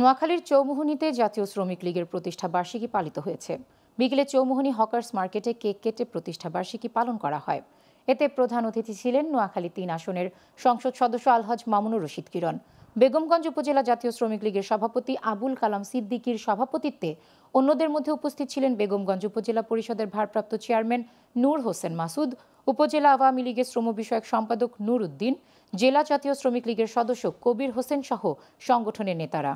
নোয়াখালীর চৌমুহনীতে জাতীয় শ্রমিক লীগের প্রতিষ্ঠা বার্ষিকী পালিত হয়েছে বিকেলে চৌমুহনী হকার্স মার্কেটে কেক কেটে প্রতিষ্ঠা বার্ষিকী পালন করা হয় এতে প্রধান অতিথি ছিলেন নোয়াখালী তিন আসনের সংসদ সদস্য আলহাজ মামুনুর রশিদ কিরণ বেগমগঞ্জ উপজেলা জাতীয় শ্রমিক লীগের সভাপতি আবুল কালাম সিদ্দিকির সভাপতিত্বে অন্যদের মধ্যে উপস্থিত ছিলেন বেগমগঞ্জ উপজেলা পরিষদের ভারপ্রাপ্ত চেয়ারম্যান নূর হোসেন মাসুদ উপজেলা আওয়ামী লীগের শ্রম বিষয়ক সম্পাদক নূর উদ্দিন জেলা জাতীয় শ্রমিক লীগের সদস্য কবির হোসেন সহ সংগঠনের নেতারা